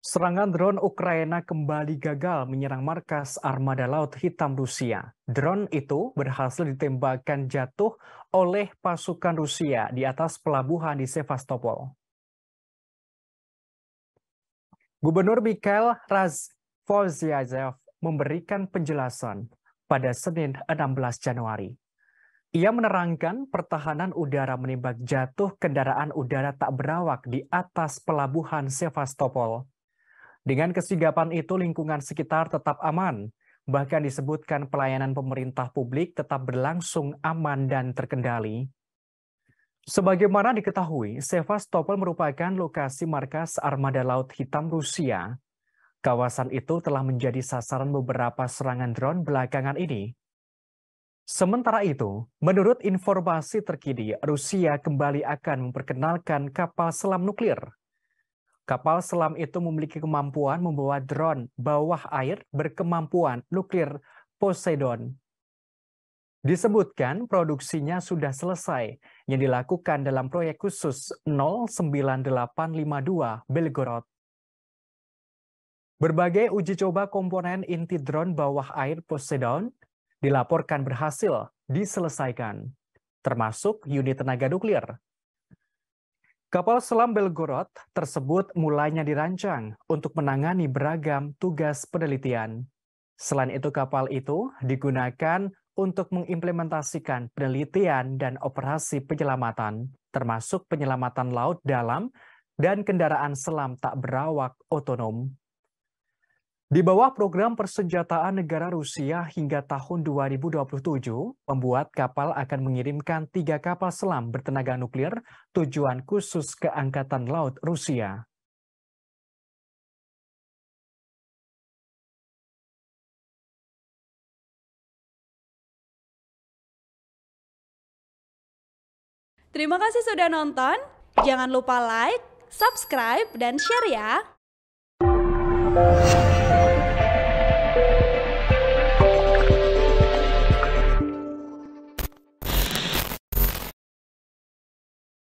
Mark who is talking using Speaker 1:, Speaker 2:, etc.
Speaker 1: Serangan drone Ukraina kembali gagal menyerang markas armada laut hitam Rusia. Drone itu berhasil ditembakkan jatuh oleh pasukan Rusia di atas pelabuhan di Sevastopol. Gubernur Mikhail Razvoziazev memberikan penjelasan pada Senin 16 Januari. Ia menerangkan pertahanan udara menembak jatuh kendaraan udara tak berawak di atas pelabuhan Sevastopol dengan kesigapan itu lingkungan sekitar tetap aman, bahkan disebutkan pelayanan pemerintah publik tetap berlangsung aman dan terkendali. Sebagaimana diketahui, Sevastopol merupakan lokasi markas armada laut hitam Rusia. Kawasan itu telah menjadi sasaran beberapa serangan drone belakangan ini. Sementara itu, menurut informasi terkini, Rusia kembali akan memperkenalkan kapal selam nuklir. Kapal selam itu memiliki kemampuan membawa drone bawah air berkemampuan nuklir Poseidon. Disebutkan produksinya sudah selesai yang dilakukan dalam proyek khusus 09852 Belgorod. Berbagai uji coba komponen inti drone bawah air Poseidon dilaporkan berhasil diselesaikan, termasuk unit tenaga nuklir Kapal selam Belgorod tersebut mulanya dirancang untuk menangani beragam tugas penelitian. Selain itu kapal itu digunakan untuk mengimplementasikan penelitian dan operasi penyelamatan, termasuk penyelamatan laut dalam dan kendaraan selam tak berawak otonom. Di bawah program persenjataan negara Rusia hingga tahun 2027, pembuat kapal akan mengirimkan tiga kapal selam bertenaga nuklir tujuan khusus ke Angkatan Laut Rusia. Terima kasih sudah nonton. Jangan lupa like, subscribe, dan share ya.